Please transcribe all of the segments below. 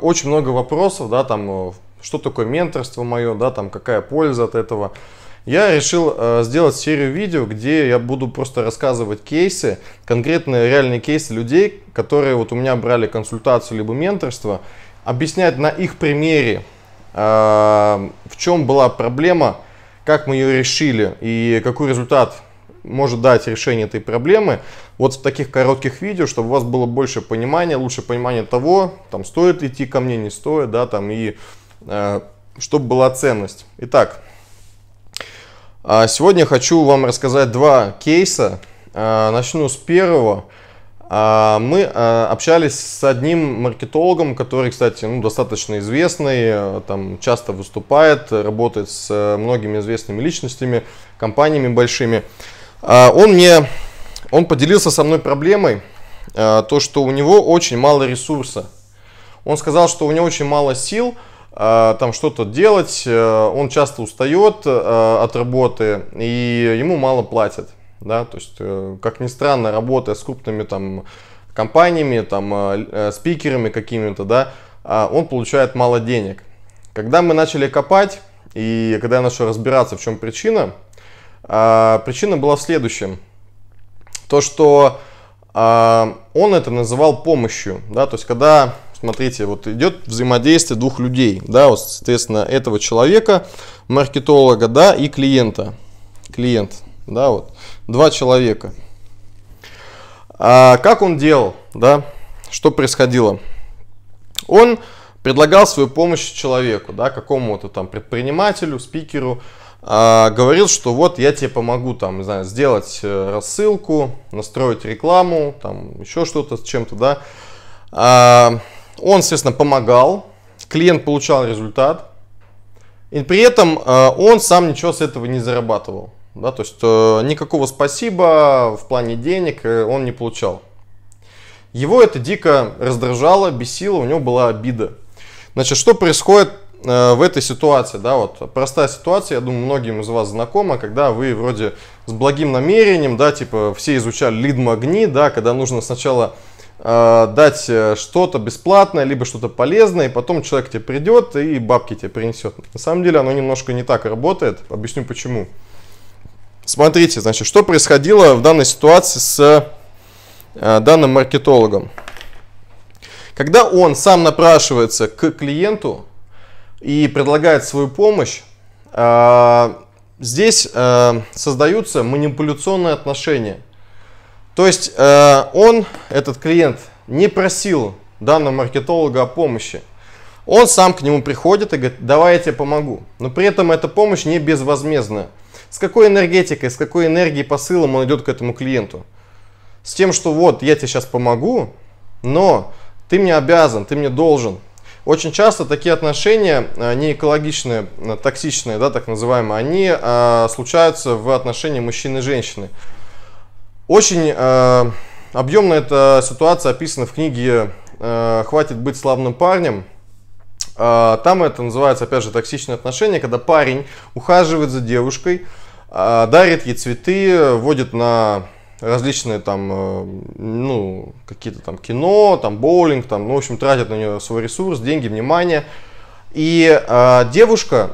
Очень много вопросов, да, там, э, что такое менторство мое, да, там, какая польза от этого. Я решил э, сделать серию видео, где я буду просто рассказывать кейсы, конкретные реальные кейсы людей, которые вот у меня брали консультацию либо менторство, объяснять на их примере, э, в чем была проблема, как мы ее решили и какой результат может дать решение этой проблемы вот в таких коротких видео, чтобы у вас было больше понимания, лучше понимание того, там стоит идти ко мне, не стоит, да, там и э, чтобы была ценность. Итак, а, сегодня хочу вам рассказать два кейса. А, начну с первого. А, мы общались с одним маркетологом, который, кстати, ну, достаточно известный, э, там часто выступает, работает с э, многими известными личностями, компаниями большими. А, он мне, он поделился со мной проблемой, а, то, что у него очень мало ресурса. Он сказал, что у него очень мало сил а, там что-то делать, он часто устает от работы и ему мало платят. Да? То есть, э, как ни странно, работая с крупными там, компаниями, там, э, спикерами какими-то, да, он получает мало денег. Когда мы начали копать, и когда я начал разбираться, в чем причина, а, причина была в следующем. То, что а, он это называл помощью. Да? То есть, когда, смотрите, вот идет взаимодействие двух людей. Да? Вот, соответственно, этого человека, маркетолога да, и клиента. Клиент. Да, вот. Два человека. А как он делал? Да? Что происходило? Он предлагал свою помощь человеку, да, какому-то там предпринимателю, спикеру, а, говорил, что вот я тебе помогу там, не знаю, сделать э, рассылку, настроить рекламу, там еще что-то с чем-то, да. А, он, естественно, помогал, клиент получал результат, и при этом э, он сам ничего с этого не зарабатывал, да, то есть э, никакого спасибо в плане денег он не получал. Его это дико раздражало, бесило, у него была обида. Значит, что происходит Э, в этой ситуации, да, вот простая ситуация, я думаю, многим из вас знакома, когда вы вроде с благим намерением, да, типа все изучали лид-магни, да, когда нужно сначала э, дать э, что-то бесплатное, либо что-то полезное, и потом человек тебе придет и бабки тебе принесет. На самом деле оно немножко не так работает, объясню почему. Смотрите, значит, что происходило в данной ситуации с э, данным маркетологом. Когда он сам напрашивается к клиенту, и предлагает свою помощь, а, здесь а, создаются манипуляционные отношения. То есть а, он, этот клиент, не просил данного маркетолога о помощи. Он сам к нему приходит и говорит, давай я тебе помогу. Но при этом эта помощь не безвозмездная. С какой энергетикой, с какой энергией посылом он идет к этому клиенту? С тем, что вот я тебе сейчас помогу, но ты мне обязан, ты мне должен, очень часто такие отношения, э, не экологичные, э, токсичные, да, так называемые, они э, случаются в отношении мужчины и женщины. Очень э, объемно эта ситуация описана в книге э, «Хватит быть славным парнем». Э, там это называется, опять же, токсичные отношения, когда парень ухаживает за девушкой, э, дарит ей цветы, водит на различные там, э, ну, какие-то там кино, там боулинг, там, ну, в общем, тратят на нее свой ресурс, деньги, внимание. И э, девушка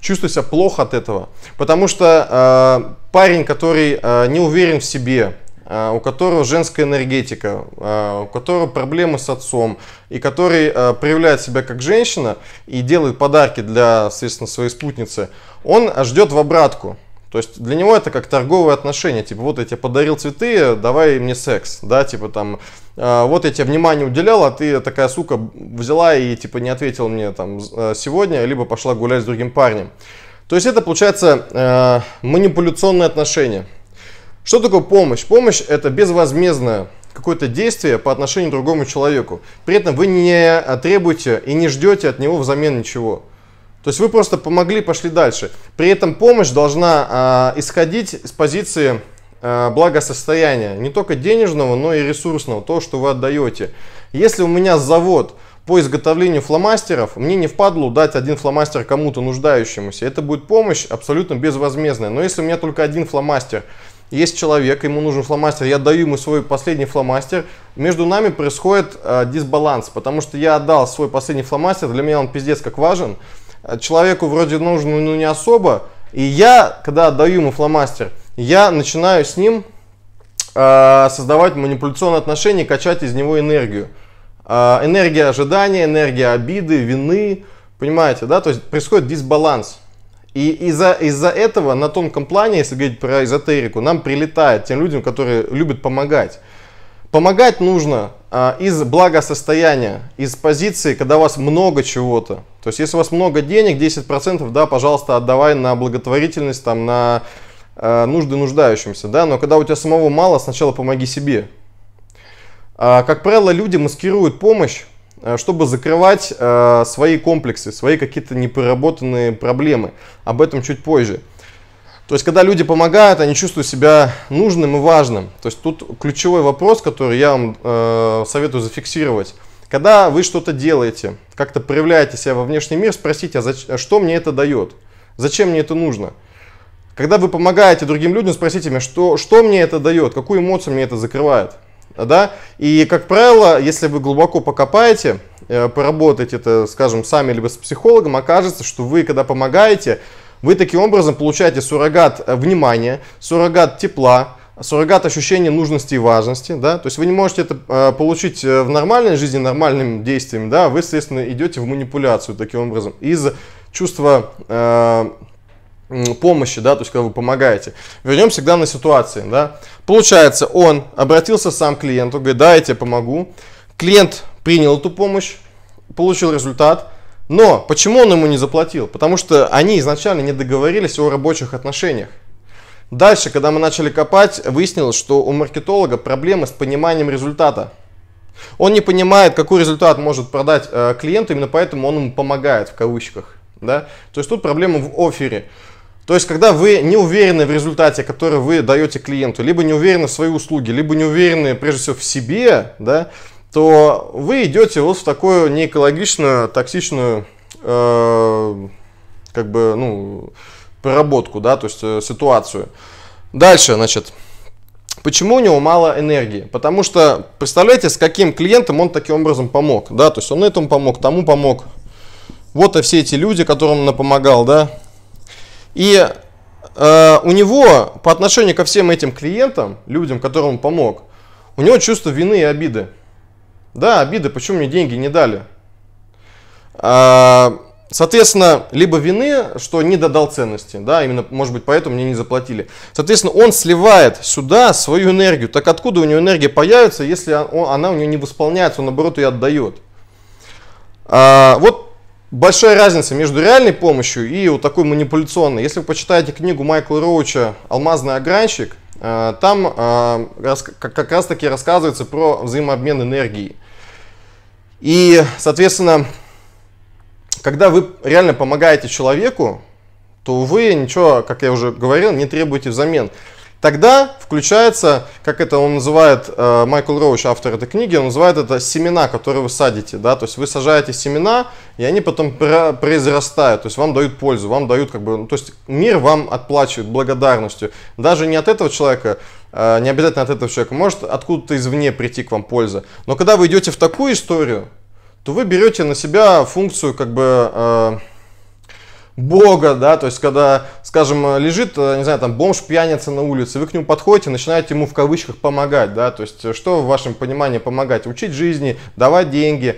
чувствует себя плохо от этого, потому что э, парень, который э, не уверен в себе, э, у которого женская энергетика, э, у которого проблемы с отцом, и который э, проявляет себя как женщина и делает подарки для, соответственно, своей спутницы, он ждет в обратку. То есть для него это как торговые отношения, типа вот я тебе подарил цветы, давай мне секс, да, типа там, «А, вот я тебе внимание уделял, а ты такая сука взяла и типа не ответила мне там э, сегодня, либо пошла гулять с другим парнем. То есть это получается э, манипуляционные отношения. Что такое помощь? Помощь это безвозмездное какое-то действие по отношению к другому человеку. При этом вы не требуете и не ждете от него взамен ничего. То есть вы просто помогли, пошли дальше. При этом помощь должна э, исходить с позиции э, благосостояния, не только денежного, но и ресурсного, то, что вы отдаете. Если у меня завод по изготовлению фломастеров, мне не впадлу дать один фломастер кому-то нуждающемуся. Это будет помощь абсолютно безвозмездная. Но если у меня только один фломастер, есть человек, ему нужен фломастер, я даю ему свой последний фломастер, между нами происходит э, дисбаланс, потому что я отдал свой последний фломастер, для меня он пиздец как важен, а человеку вроде нужно, но ну, не особо. И я, когда отдаю ему фломастер, я начинаю с ним э, создавать манипуляционные отношения, качать из него энергию. Э, энергия ожидания, энергия обиды, вины, понимаете, да? То есть происходит дисбаланс. И из-за из этого на тонком плане, если говорить про эзотерику, нам прилетает тем людям, которые любят помогать. Помогать нужно а, из благосостояния, из позиции, когда у вас много чего-то. То есть, если у вас много денег, 10%, да, пожалуйста, отдавай на благотворительность, там, на э, нужды нуждающимся, да, но когда у тебя самого мало, сначала помоги себе. А, как правило, люди маскируют помощь, а, чтобы закрывать э, свои комплексы, свои какие-то непроработанные проблемы. Об этом чуть позже. То есть, когда люди помогают, они чувствуют себя нужным и важным. То есть, тут ключевой вопрос, который я вам э, советую зафиксировать. Когда вы что-то делаете, как-то проявляете себя во внешний мир, спросите, а, зач- а что мне это дает? Зачем мне это нужно? Когда вы помогаете другим людям, спросите меня, что, что мне это дает, какую эмоцию мне это закрывает. Да? И, как правило, если вы глубоко покопаете, э, поработаете это, скажем, сами либо с психологом, окажется, что вы, когда помогаете, вы таким образом получаете суррогат э, внимания, суррогат тепла, суррогат ощущения нужности и важности, да, то есть вы не можете это э, получить э, в нормальной жизни нормальными действиями, да, вы, соответственно, идете в манипуляцию таким образом из чувства э, помощи, да, то есть когда вы помогаете. Вернемся к данной ситуации, да. Получается, он обратился сам к клиенту, говорит, да, я тебе помогу. Клиент принял эту помощь, получил результат – но почему он ему не заплатил? Потому что они изначально не договорились о рабочих отношениях. Дальше, когда мы начали копать, выяснилось, что у маркетолога проблемы с пониманием результата. Он не понимает, какой результат может продать э, клиенту, именно поэтому он ему помогает в кавычках. Да? То есть тут проблема в офере. То есть, когда вы не уверены в результате, который вы даете клиенту, либо не уверены в своей услуге, либо не уверены, прежде всего, в себе, да, то вы идете вот в такую неэкологичную, токсичную э, как бы, ну, проработку, да, то есть э, ситуацию. Дальше, значит, Почему у него мало энергии? Потому что, представляете, с каким клиентом он таким образом помог, да, то есть он этому помог, тому помог. Вот и все эти люди, которым он помогал, да. И э, у него по отношению ко всем этим клиентам, людям, которым он помог, у него чувство вины и обиды. Да, обиды. почему мне деньги не дали? А, соответственно, либо вины, что не додал ценности, да, именно, может быть, поэтому мне не заплатили. Соответственно, он сливает сюда свою энергию. Так откуда у него энергия появится, если она у него не восполняется, он наоборот ее отдает? А, вот большая разница между реальной помощью и вот такой манипуляционной. Если вы почитаете книгу Майкла Роуча «Алмазный огранщик», а, там а, как раз таки рассказывается про взаимообмен энергии. И, соответственно, когда вы реально помогаете человеку, то вы ничего, как я уже говорил, не требуете взамен. Тогда включается, как это он называет, э, Майкл Роуч, автор этой книги, он называет это семена, которые вы садите, да, то есть вы сажаете семена, и они потом произрастают, то есть вам дают пользу, вам дают как бы, ну, то есть мир вам отплачивает благодарностью. Даже не от этого человека, э, не обязательно от этого человека, может откуда-то извне прийти к вам польза. Но когда вы идете в такую историю, то вы берете на себя функцию как бы... Э, Бога, да, то есть когда скажем, э, лежит, э, не знаю, там бомж пьяница на улице, вы к нему подходите, начинаете ему в кавычках помогать, да, то есть э, что в вашем понимании помогать? Учить жизни, давать деньги.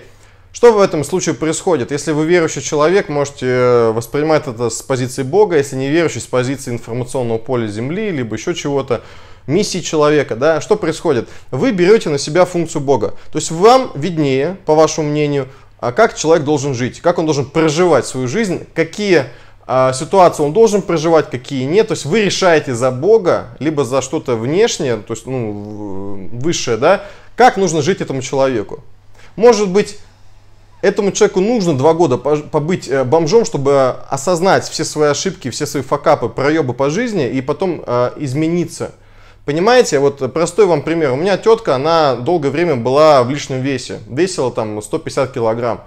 Что в этом случае происходит? Если вы верующий человек, можете воспринимать это с позиции Бога, если не верующий, с позиции информационного поля Земли, либо еще чего-то миссии человека, да, что происходит? Вы берете на себя функцию Бога. То есть вам виднее, по вашему мнению, а как человек должен жить, как он должен проживать свою жизнь, какие а, ситуацию он должен проживать, какие нет. То есть вы решаете за Бога, либо за что-то внешнее, то есть ну, высшее, да, как нужно жить этому человеку. Может быть, этому человеку нужно два года побыть э, бомжом, чтобы осознать все свои ошибки, все свои факапы, проебы по жизни и потом э, измениться. Понимаете, вот простой вам пример. У меня тетка, она долгое время была в лишнем весе, весила там 150 килограмм.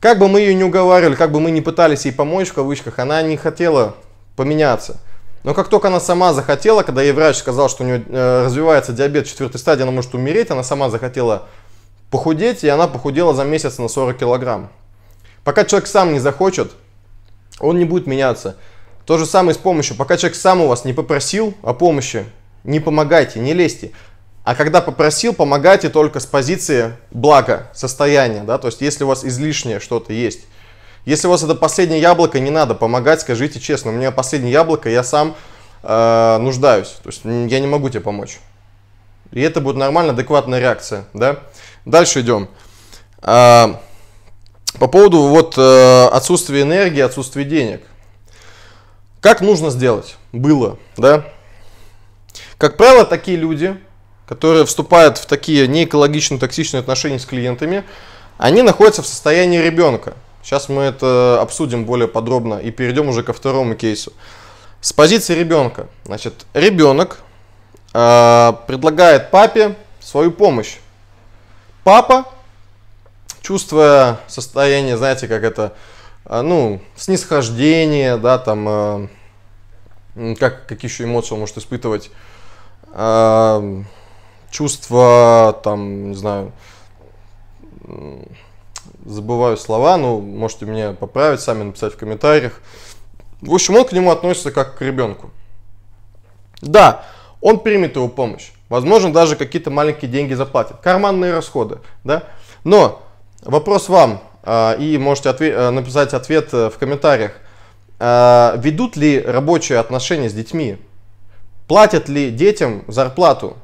Как бы мы ее не уговаривали, как бы мы не пытались ей помочь, в кавычках, она не хотела поменяться. Но как только она сама захотела, когда ей врач сказал, что у нее э, развивается диабет четвертой стадии, она может умереть, она сама захотела похудеть, и она похудела за месяц на 40 килограмм. Пока человек сам не захочет, он не будет меняться. То же самое с помощью. Пока человек сам у вас не попросил о помощи, не помогайте, не лезьте. А когда попросил, помогайте только с позиции блага, состояния, да, то есть если у вас излишнее что-то есть. Если у вас это последнее яблоко, не надо помогать, скажите честно, у меня последнее яблоко, я сам э, нуждаюсь, то есть я не могу тебе помочь. И это будет нормально, адекватная реакция, да. Дальше идем. Э, по поводу вот э, отсутствия энергии, отсутствия денег. Как нужно сделать? Было, да? Как правило, такие люди которые вступают в такие неэкологично токсичные отношения с клиентами, они находятся в состоянии ребенка. Сейчас мы это обсудим более подробно и перейдем уже ко второму кейсу. С позиции ребенка. Значит, ребенок э, предлагает папе свою помощь. Папа, чувствуя состояние, знаете, как это, э, ну, снисхождение, да, там, э, как, какие еще эмоции он может испытывать, э, чувство, там, не знаю, забываю слова, ну, можете меня поправить, сами написать в комментариях. В общем, он к нему относится как к ребенку. Да, он примет его помощь. Возможно, даже какие-то маленькие деньги заплатит. Карманные расходы, да? Но вопрос вам, а, и можете отве- э, написать ответ э, в комментариях. А, ведут ли рабочие отношения с детьми? Платят ли детям зарплату?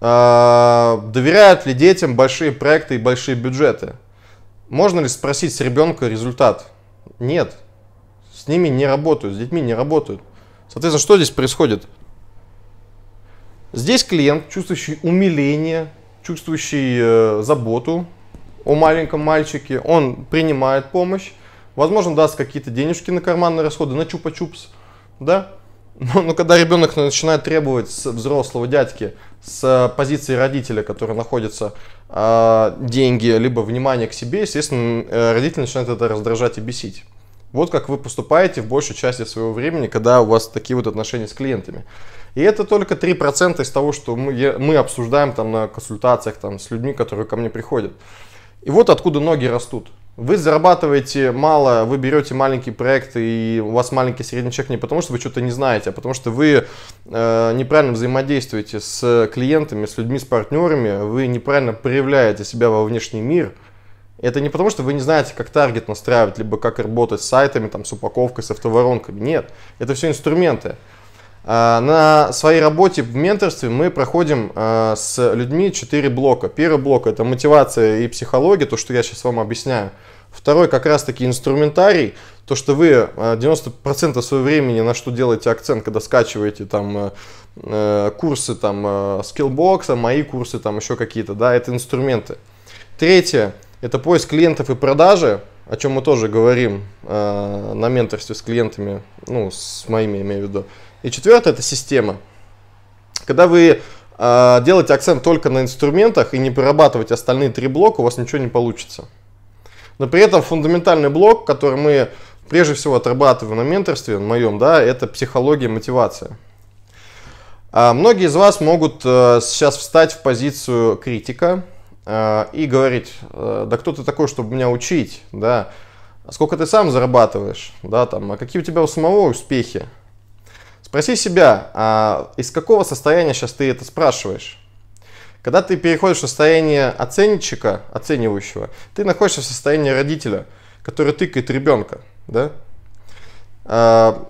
А, доверяют ли детям большие проекты и большие бюджеты? Можно ли спросить с ребенка результат? Нет. С ними не работают, с детьми не работают. Соответственно, что здесь происходит? Здесь клиент, чувствующий умиление, чувствующий э, заботу о маленьком мальчике, он принимает помощь, возможно, даст какие-то денежки на карманные расходы, на чупа-чупс, да, ну, ну, когда ребенок начинает требовать с взрослого дядьки с э, позиции родителя, который находится э, деньги, либо внимание к себе, естественно, э, родитель начинает это раздражать и бесить. Вот как вы поступаете в большей части своего времени, когда у вас такие вот отношения с клиентами. И это только 3% из того, что мы, мы обсуждаем там на консультациях там, с людьми, которые ко мне приходят. И вот откуда ноги растут. Вы зарабатываете мало, вы берете маленький проект и у вас маленький средний чек не потому, что вы что-то не знаете, а потому что вы э, неправильно взаимодействуете с клиентами, с людьми, с партнерами, вы неправильно проявляете себя во внешний мир. Это не потому, что вы не знаете, как таргет настраивать, либо как работать с сайтами, там, с упаковкой, с автоворонками. Нет, это все инструменты. А, на своей работе в менторстве мы проходим а, с людьми четыре блока. Первый блок – это мотивация и психология, то, что я сейчас вам объясняю. Второй как раз-таки инструментарий, то, что вы 90% а, своего времени на что делаете акцент, когда скачиваете там курсы там скиллбокса, мои курсы там еще какие-то, да, это инструменты. Третье – это поиск клиентов и продажи, о чем мы тоже говорим на менторстве с клиентами, ну, с моими, имею в виду. И четвертое – это система. Когда вы э, делаете акцент только на инструментах и не прорабатываете остальные три блока, у вас ничего не получится. Но при этом фундаментальный блок, который мы прежде всего отрабатываем на менторстве, на моем, да, это психология, мотивация. А многие из вас могут э, сейчас встать в позицию критика э, и говорить, э, да кто ты такой, чтобы меня учить, да, «А сколько ты сам зарабатываешь, да, там, а какие у тебя у самого успехи, Спроси себя, а из какого состояния сейчас ты это спрашиваешь? Когда ты переходишь в состояние оценщика, оценивающего, ты находишься в состоянии родителя, который тыкает ребенка. Да? А,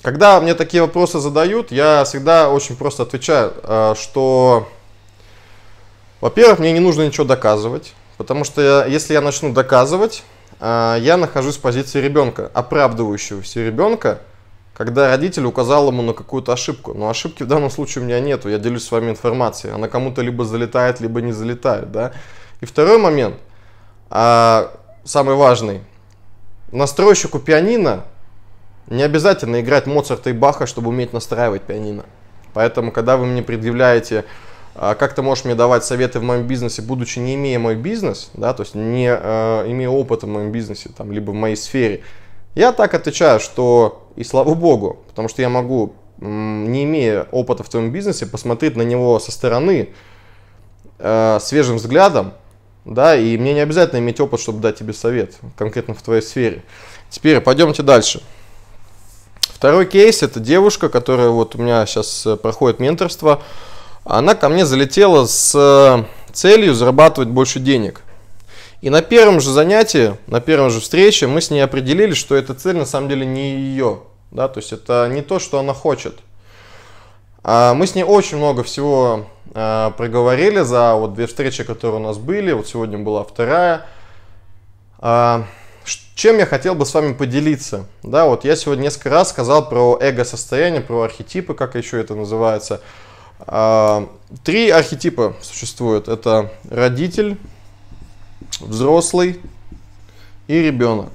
когда мне такие вопросы задают, я всегда очень просто отвечаю, а, что, во-первых, мне не нужно ничего доказывать, потому что я, если я начну доказывать, а, я нахожусь в позиции ребенка, оправдывающегося ребенка, когда родитель указал ему на какую-то ошибку. Но ошибки в данном случае у меня нету, я делюсь с вами информацией. Она кому-то либо залетает, либо не залетает, да. И второй момент, а, самый важный. Настройщику пианино не обязательно играть Моцарта и Баха, чтобы уметь настраивать пианино. Поэтому, когда вы мне предъявляете, а, как ты можешь мне давать советы в моем бизнесе, будучи не имея мой бизнес, да, то есть не э, имея опыта в моем бизнесе, там, либо в моей сфере, я так отвечаю, что и слава богу, потому что я могу, не имея опыта в твоем бизнесе, посмотреть на него со стороны э, свежим взглядом, да, и мне не обязательно иметь опыт, чтобы дать тебе совет, конкретно в твоей сфере. Теперь пойдемте дальше. Второй кейс – это девушка, которая вот у меня сейчас э, проходит менторство. Она ко мне залетела с э, целью зарабатывать больше денег – и на первом же занятии, на первом же встрече мы с ней определили, что эта цель на самом деле не ее. Да? То есть это не то, что она хочет. А мы с ней очень много всего а, проговорили за вот две встречи, которые у нас были. Вот сегодня была вторая. А, чем я хотел бы с вами поделиться? Да, вот я сегодня несколько раз сказал про эго-состояние, про архетипы, как еще это называется. А, три архетипа существуют. Это родитель, взрослый и ребенок.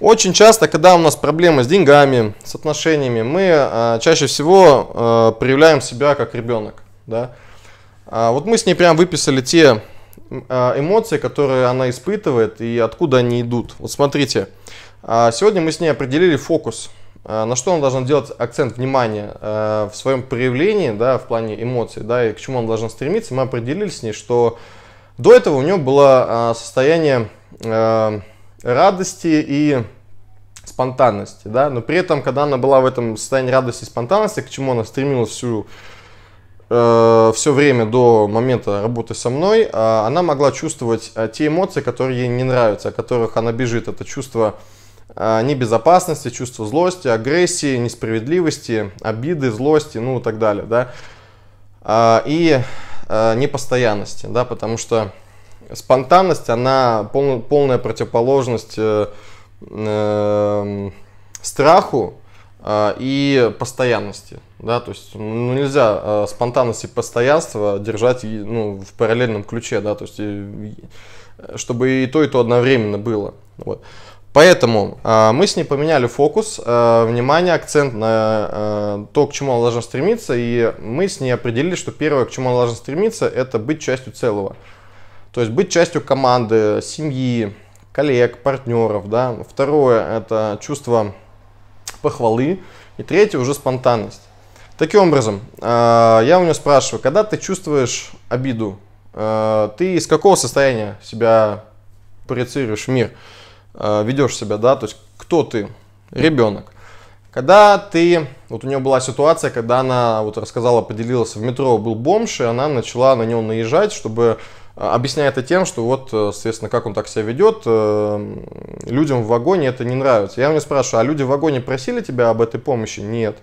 Очень часто, когда у нас проблемы с деньгами, с отношениями, мы э, чаще всего э, проявляем себя как ребенок. Да? А вот мы с ней прям выписали те э, эмоции, которые она испытывает и откуда они идут. Вот смотрите, а сегодня мы с ней определили фокус – а, на что он должен делать акцент внимания а, в своем проявлении, да, в плане эмоций, да, и к чему он должен стремиться, мы определились с ней, что до этого у него было а, состояние радости и спонтанности, да, но при этом, когда она была в этом состоянии радости и спонтанности, к чему она стремилась всю э, все время до момента работы со мной, э, она могла чувствовать э, те эмоции, которые ей не нравятся, о которых она бежит. Это чувство э, а, небезопасности, чувство злости, агрессии, несправедливости, обиды, злости, ну и так далее, да, а, и а, непостоянности, да, потому что спонтанность, она полная противоположность э, эм, страху и постоянности, да, то есть ну, ну, нельзя э, спонтанность и постоянство держать ну, в параллельном ключе, да, то есть чтобы и то, и то одновременно было, вот. Поэтому э, мы с ней поменяли фокус, э, внимание, акцент на э, то, к чему она должна стремиться, и мы с ней определили, что первое, к чему она должна стремиться, это быть частью целого. То есть быть частью команды, семьи, коллег, партнеров. Да? Второе – это чувство похвалы. И третье – уже спонтанность. Таким образом, э, я у нее спрашиваю, когда ты чувствуешь обиду, э, ты из какого состояния себя проецируешь в мир? э, ведешь себя, да, то есть кто ты, ребенок. Когда ты, вот у нее была ситуация, когда она вот рассказала, поделилась в метро, был бомж, и она начала на него наезжать, чтобы э, объяснять это тем, что вот, э, соответственно, как он так себя ведет, э, людям в вагоне это не нравится. Я у нее спрашиваю, а люди в вагоне просили тебя об этой помощи? Нет.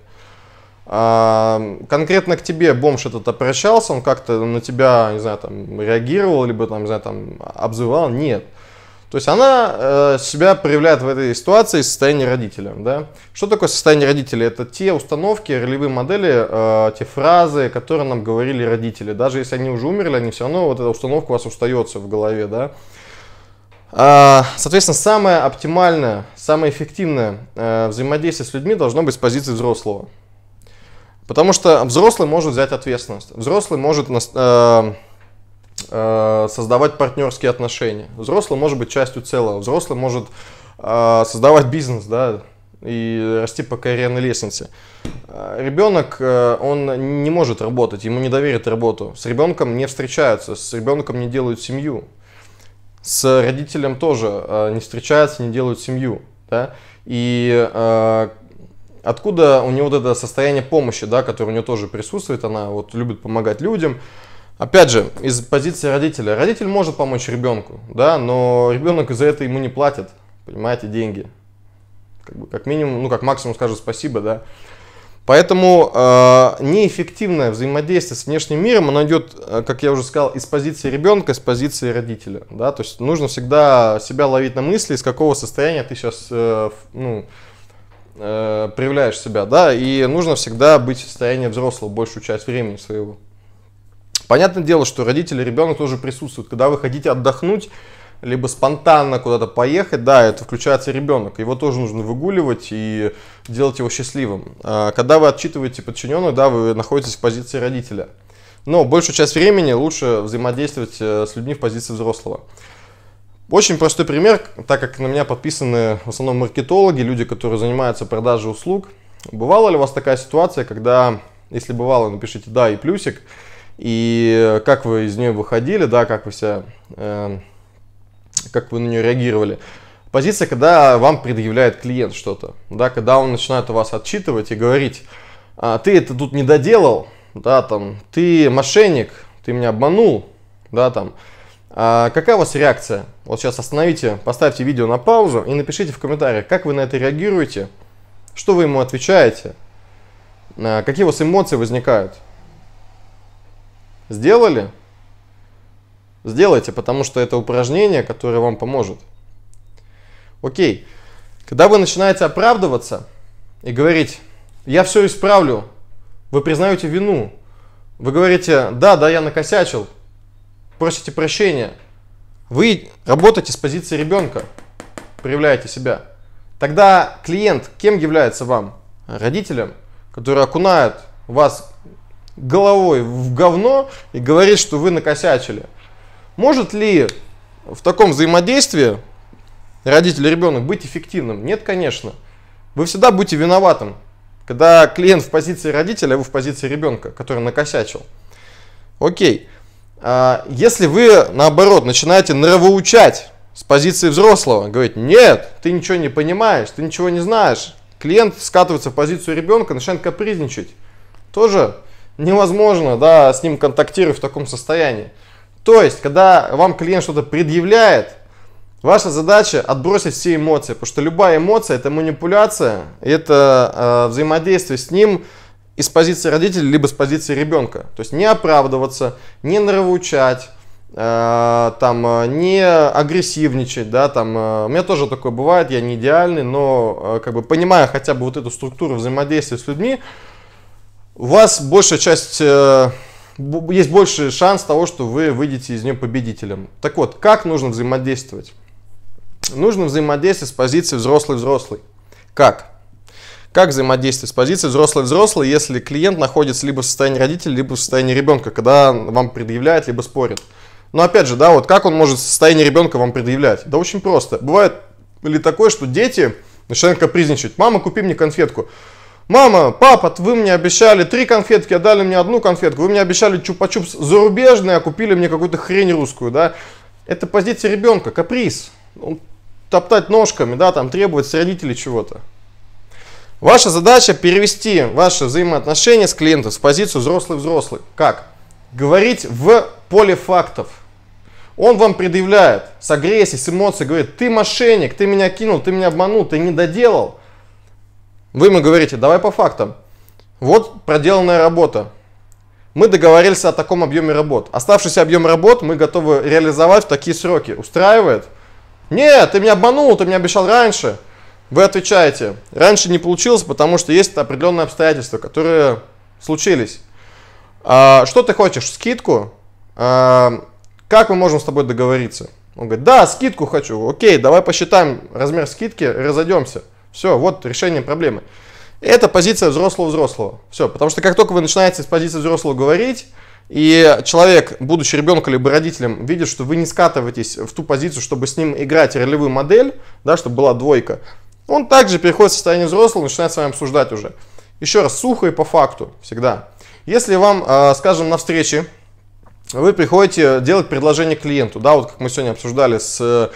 А конкретно к тебе бомж этот обращался, он как-то на тебя, не знаю, там, реагировал, либо там, не знаю, там, обзывал? Нет. То есть она э, себя проявляет в этой ситуации состояние родителя. Да? Что такое состояние родителя? Это те установки, ролевые модели, э, те фразы, которые нам говорили родители. Даже если они уже умерли, они все равно, вот эта установка у вас остается в голове. Да? Э, соответственно, самое оптимальное, самое эффективное э, взаимодействие с людьми должно быть с позиции взрослого. Потому что взрослый может взять ответственность. Взрослый может... Э, Э, создавать партнерские отношения. Взрослый может быть частью целого. Взрослый может э, создавать бизнес, да, и расти по карьерной лестнице. Э, ребенок, он не может работать, ему не доверят работу. С ребенком не встречаются, с ребенком не делают семью. С родителем тоже не встречаются, не делают семью. Да? И откуда у него вот это состояние помощи, да, которое у него тоже присутствует, она вот любит помогать людям, Опять же, из позиции родителя. Родитель может помочь ребенку, да, но ребенок из-за этого ему не платит, понимаете, деньги. Как, бы, как минимум, ну как максимум скажет спасибо, да. Поэтому э, неэффективное взаимодействие с внешним миром, оно идет, а, как я уже сказал, из позиции ребенка, с позиции родителя. Да? То есть нужно всегда себя ловить на мысли, из какого состояния ты сейчас э, ну, э, проявляешь себя. Да? И нужно всегда быть в состоянии взрослого большую часть времени своего. Понятное дело, что родители, ребенок тоже присутствуют. Когда вы хотите отдохнуть, либо спонтанно куда-то поехать, да, это включается ребенок. Его тоже нужно выгуливать и делать его счастливым. А когда вы отчитываете подчиненных, да, вы находитесь в позиции родителя. Но большую часть времени лучше взаимодействовать э, с людьми в позиции взрослого. Очень простой пример, так как на меня подписаны в основном маркетологи, люди, которые занимаются продажей услуг. Бывала ли у вас такая ситуация, когда, если бывало, напишите «да» и «плюсик», и э, как вы из нее выходили, да, как вы себя, э, как вы на нее реагировали. Позиция, когда вам предъявляет клиент что-то, да, когда он начинает у вас отчитывать и говорить, а, ты это тут не доделал, да, там, ты мошенник, ты меня обманул, да, там. А какая у вас реакция? Вот сейчас остановите, поставьте видео на паузу и напишите в комментариях, как вы на это реагируете, что вы ему отвечаете, э, какие у вас эмоции возникают. Сделали? Сделайте, потому что это упражнение, которое вам поможет. Окей. Когда вы начинаете оправдываться и говорить, я все исправлю, вы признаете вину, вы говорите, да, да, я накосячил, просите прощения, вы работаете с позиции ребенка, проявляете себя. Тогда клиент кем является вам? Родителем, который окунает вас головой в говно и говорит, что вы накосячили. Может ли в таком взаимодействии родитель и ребенок быть эффективным? Нет, конечно. Вы всегда будете виноватым, когда клиент в позиции родителя, а вы в позиции ребенка, который накосячил. Окей. А если вы, наоборот, начинаете нравоучать с позиции взрослого, говорить, нет, ты ничего не понимаешь, ты ничего не знаешь, клиент скатывается в позицию ребенка, начинает капризничать. Тоже невозможно да, с ним контактировать в таком состоянии. То есть, когда вам клиент что-то предъявляет, ваша задача отбросить все эмоции, потому что любая эмоция это манипуляция, это э, взаимодействие с ним из позиции родителей, либо с позиции ребенка. То есть не оправдываться, не нравоучать, э, там, э, не агрессивничать, да, там, э, у меня тоже такое бывает, я не идеальный, но, э, как бы, понимая хотя бы вот эту структуру взаимодействия с людьми, у вас большая часть, э, есть больше шанс того, что вы выйдете из нее победителем. Так вот, как нужно взаимодействовать? Нужно взаимодействовать с позиции взрослый-взрослый. Как? Как взаимодействовать с позиции взрослый-взрослый, если клиент находится либо в состоянии родителей, либо в состоянии ребенка, когда вам предъявляет, либо спорит? Но опять же, да, вот как он может состояние ребенка вам предъявлять? Да очень просто. Бывает ли такое, что дети начинают капризничать? Мама, купи мне конфетку. Мама, папа, вы мне обещали три конфетки, а дали мне одну конфетку. Вы мне обещали чупа-чупс зарубежные, а купили мне какую-то хрень русскую, да. Это позиция ребенка, каприз. Он топтать ножками, да, там требовать с родителей чего-то. Ваша задача перевести ваши взаимоотношения с клиентом с позицию взрослый-взрослый. Как? Говорить в поле фактов. Он вам предъявляет с агрессией, с эмоцией, говорит, ты мошенник, ты меня кинул, ты меня обманул, ты не доделал. Вы ему говорите, давай по фактам. Вот проделанная работа. Мы договорились о таком объеме работ. Оставшийся объем работ мы готовы реализовать в такие сроки. Устраивает? Нет, ты меня обманул, ты меня обещал раньше. Вы отвечаете, раньше не получилось, потому что есть определенные обстоятельства, которые случились. А, что ты хочешь, скидку? А, как мы можем с тобой договориться? Он говорит, да, скидку хочу. Окей, давай посчитаем размер скидки, разойдемся. Все, вот решение проблемы. Это позиция взрослого-взрослого. Все, потому что как только вы начинаете с позиции взрослого говорить, и человек, будучи ребенком либо родителем, видит, что вы не скатываетесь в ту позицию, чтобы с ним играть ролевую модель, да, чтобы была двойка, он также переходит в состояние взрослого, начинает с вами обсуждать уже. Еще раз, сухо и по факту, всегда. Если вам, а, скажем, на встрече вы приходите делать предложение клиенту, да, вот как мы сегодня обсуждали с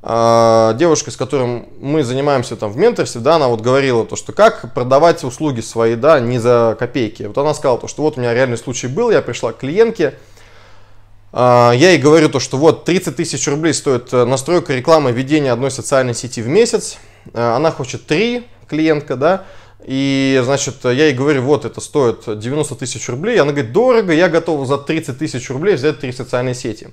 а, девушка, с которой мы занимаемся там в менторстве, да, она вот говорила то, что как продавать услуги свои, да, не за копейки. Вот она сказала то, что вот у меня реальный случай был, я пришла к клиентке, а, я ей говорю то, что вот 30 тысяч рублей стоит э, настройка рекламы ведения одной социальной сети в месяц, э, она хочет 3, клиентка, да, и, значит, я ей говорю, вот это стоит 90 тысяч рублей, она говорит, дорого, я готова за 30 тысяч рублей взять три социальные сети.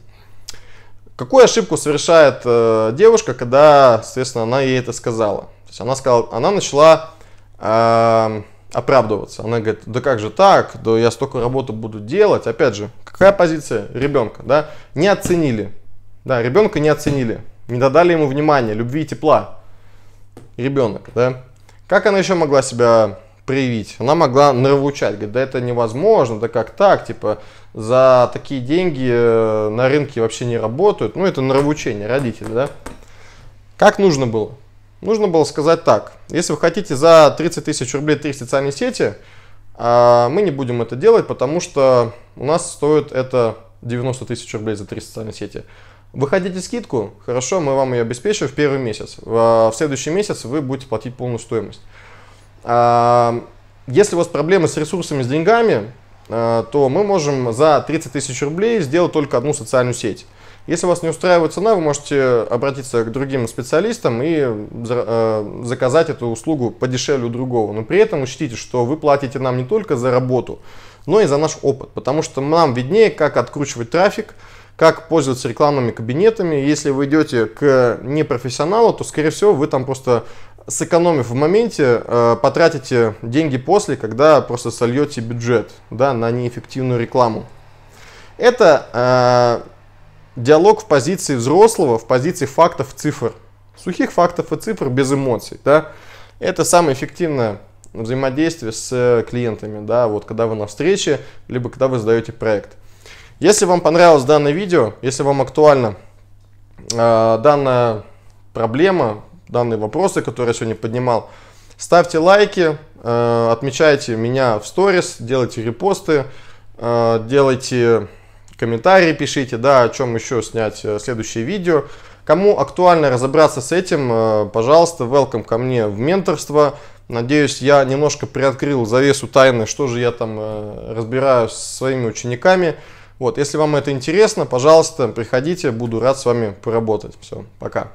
Какую ошибку совершает э, девушка, когда, соответственно, она ей это сказала? То есть она сказала, она начала э, оправдываться. Она говорит, да как же так, да я столько работы буду делать. Опять же, какая позиция ребенка, да? Не оценили. Да, ребенка не оценили. Не додали ему внимания, любви и тепла. Ребенок, да? Как она еще могла себя проявить. Она могла нравучать, говорит, да это невозможно, да как так, типа за такие деньги э, на рынке вообще не работают. Ну это нравучение родителей, да. Как нужно было? Нужно было сказать так, если вы хотите за 30 тысяч рублей три социальные сети, а, мы не будем это делать, потому что у нас стоит это 90 тысяч рублей за три социальные сети. Вы хотите скидку? Хорошо, мы вам ее обеспечим в первый месяц. А, в следующий месяц вы будете платить полную стоимость. Если у вас проблемы с ресурсами, с деньгами, э, то мы можем за 30 тысяч рублей сделать только одну социальную сеть. Если вас не устраивает цена, вы можете обратиться к другим специалистам и э, заказать эту услугу подешевле у другого. Но при этом учтите, что вы платите нам не только за работу, но и за наш опыт, потому что нам виднее, как откручивать трафик, как пользоваться рекламными кабинетами. Если вы идете к э, непрофессионалу, то, скорее всего, вы там просто сэкономив в моменте, э, потратите деньги после, когда просто сольете бюджет да, на неэффективную рекламу. Это э, диалог в позиции взрослого, в позиции фактов и цифр. Сухих фактов и цифр без эмоций. Да? Это самое эффективное взаимодействие с э, клиентами, да, вот когда вы на встрече, либо когда вы сдаете проект. Если вам понравилось данное видео, если вам актуальна э, данная проблема, данные вопросы, которые я сегодня поднимал. Ставьте лайки, э, отмечайте меня в сторис, делайте репосты, э, делайте комментарии, пишите, да, о чем еще снять э, следующее видео. Кому актуально разобраться с этим, пожалуйста, welcome ко мне в менторство. Надеюсь, я немножко приоткрыл завесу тайны, что же я там разбираю со своими учениками. Вот, если вам это интересно, пожалуйста, приходите, буду рад с вами поработать. Все, пока.